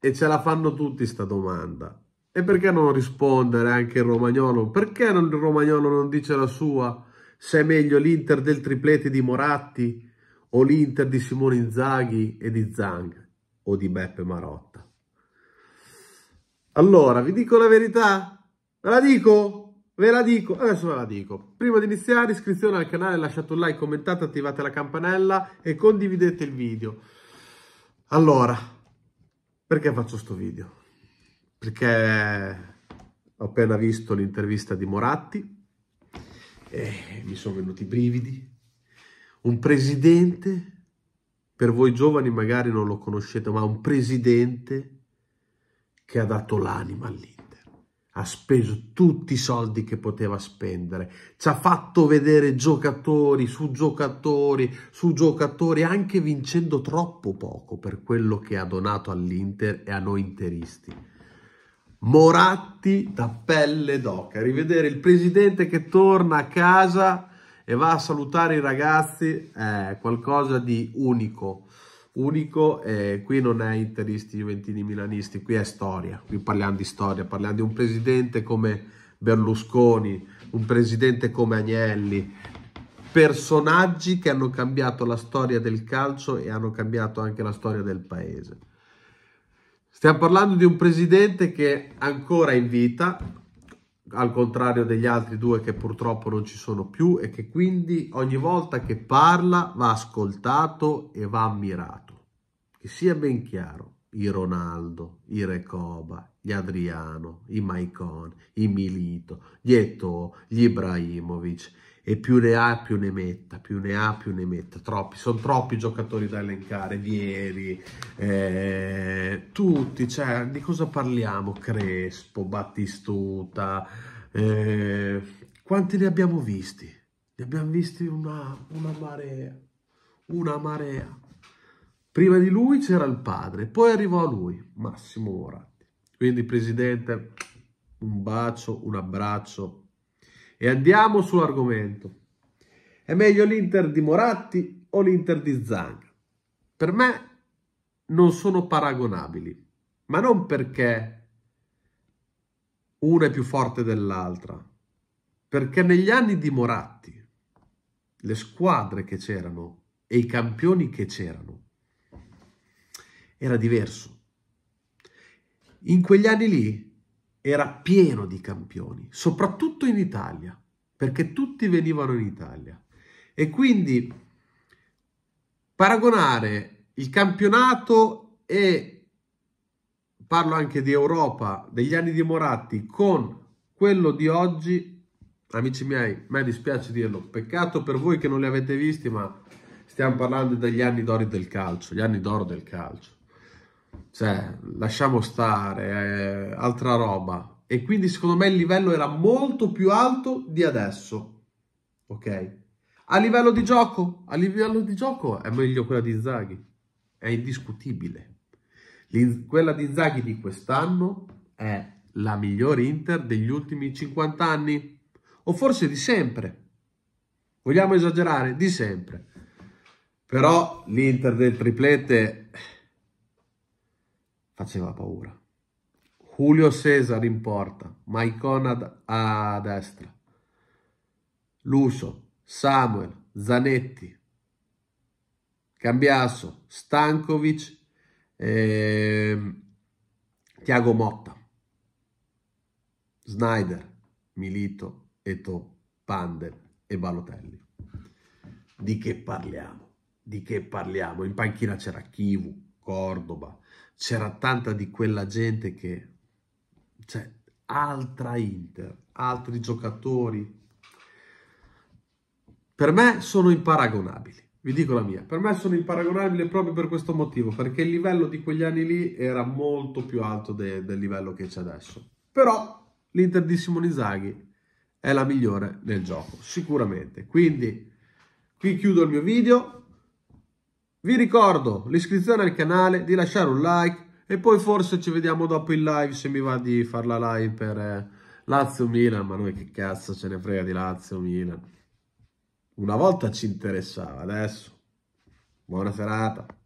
E ce la fanno tutti sta domanda. E perché non rispondere anche il romagnolo? Perché non, il romagnolo non dice la sua? Se è meglio l'Inter del triplete di Moratti o l'Inter di Simone Inzaghi e di Zang o di Beppe Marotta? Allora, vi dico la verità? Ve la dico? Ve la dico, adesso ve la dico. Prima di iniziare iscrizione al canale, lasciate un like, commentate, attivate la campanella e condividete il video. Allora, perché faccio questo video? Perché ho appena visto l'intervista di Moratti e mi sono venuti i brividi. Un presidente, per voi giovani magari non lo conoscete, ma un presidente che ha dato l'anima all'Inter ha speso tutti i soldi che poteva spendere, ci ha fatto vedere giocatori su giocatori su giocatori, anche vincendo troppo poco per quello che ha donato all'Inter e a noi interisti. Moratti da pelle d'oca, rivedere il presidente che torna a casa e va a salutare i ragazzi è qualcosa di unico unico e qui non è interisti, juventini, milanisti, qui è storia, qui parliamo di storia, parliamo di un presidente come Berlusconi, un presidente come Agnelli, personaggi che hanno cambiato la storia del calcio e hanno cambiato anche la storia del paese. Stiamo parlando di un presidente che ancora in vita, al contrario degli altri due che purtroppo non ci sono più e che quindi ogni volta che parla va ascoltato e va ammirato. Che sia ben chiaro, i Ronaldo, i Recoba, gli Adriano, i Maicon, i Milito, gli Eto'o, gli Ibrahimovic, e più ne ha più ne metta, più ne ha più ne metta, troppi, sono troppi giocatori da elencare, Vieri, eh, tutti, cioè di cosa parliamo? Crespo, Battistuta, eh, quanti ne abbiamo visti? Ne abbiamo visti una, una marea, una marea. Prima di lui c'era il padre, poi arrivò lui, Massimo Moratti. Quindi presidente, un bacio, un abbraccio, e andiamo sull'argomento. È meglio l'Inter di Moratti o l'Inter di Zang? Per me non sono paragonabili, ma non perché una è più forte dell'altra, perché negli anni di Moratti le squadre che c'erano e i campioni che c'erano era diverso. In quegli anni lì era pieno di campioni, soprattutto in Italia, perché tutti venivano in Italia. E quindi paragonare il campionato e parlo anche di Europa degli anni di Moratti con quello di oggi, amici miei, mi dispiace dirlo, peccato per voi che non li avete visti, ma stiamo parlando degli anni d'oro del calcio, gli anni d'oro del calcio. Cioè, lasciamo stare, eh, altra roba. E quindi secondo me il livello era molto più alto di adesso. Ok? A livello di gioco, a livello di gioco è meglio quella di Zaghi. È indiscutibile. L quella di Zaghi di quest'anno è la migliore Inter degli ultimi 50 anni. O forse di sempre. Vogliamo esagerare? Di sempre. Però l'Inter del triplete faceva paura. Julio Cesar in porta, Maicon a destra, Luso, Samuel, Zanetti, Cambiasso, Stankovic, ehm, Tiago Motta, Snyder, Milito, Eto, Pande e Balotelli. Di che parliamo? Di che parliamo? In panchina c'era Kivu, Cordoba, c'era tanta di quella gente che... Cioè, altra Inter, altri giocatori. Per me sono imparagonabili, vi dico la mia. Per me sono imparagonabili proprio per questo motivo, perché il livello di quegli anni lì era molto più alto de del livello che c'è adesso. Però l'Inter di Simone Zaghi è la migliore nel gioco, sicuramente. Quindi qui chiudo il mio video, vi ricordo l'iscrizione al canale, di lasciare un like e poi forse ci vediamo dopo in live se mi va di fare la live per eh, Lazio-Milan, ma noi che cazzo ce ne frega di Lazio-Milan. Una volta ci interessava, adesso. Buona serata.